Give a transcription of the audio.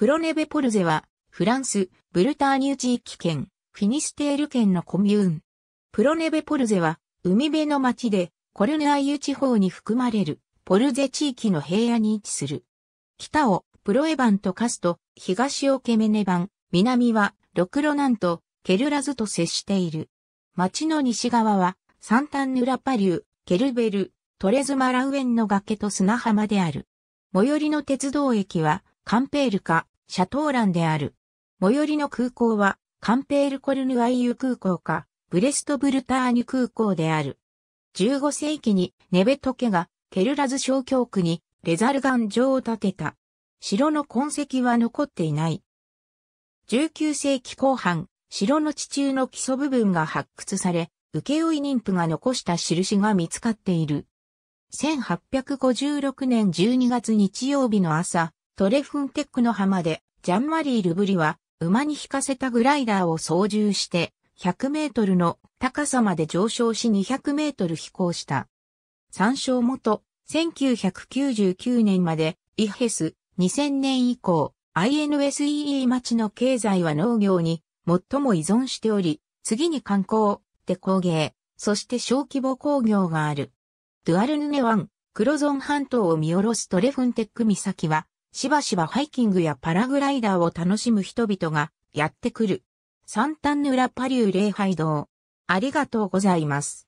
プロネベポルゼは、フランス、ブルターニュ地域圏、フィニステール県のコミューン。プロネベポルゼは、海辺の町で、コルネアイユ地方に含まれる、ポルゼ地域の平野に位置する。北を、プロエバンとカスト、東をケメネバン、南は、ロクロナンと、ケルラズと接している。町の西側は、サンタンヌラパリュー、ケルベル、トレズマラウエンの崖と砂浜である。最寄りの鉄道駅は、カンペールか、シャトーランである。最寄りの空港は、カンペールコルヌアイユ空港か、ブレストブルターニュ空港である。15世紀にネベト家がケルラズ小教区にレザルガン城を建てた。城の痕跡は残っていない。19世紀後半、城の地中の基礎部分が発掘され、受け負い妊婦が残した印が見つかっている。1856年12月日曜日の朝、トレフンテックの浜でジャンマリー・ルブリは、馬に引かせたグライダーを操縦して、100メートルの高さまで上昇し200メートル飛行した。参照元、1999年まで、イヘス、2000年以降、INSEE 町の経済は農業に最も依存しており、次に観光、で工芸、そして小規模工業がある。ドゥアルヌネ湾、クロゾン半島を見下ろすトレフンテック岬は、しばしばハイキングやパラグライダーを楽しむ人々がやってくる。サンタンヌラパリュー礼拝堂。ありがとうございます。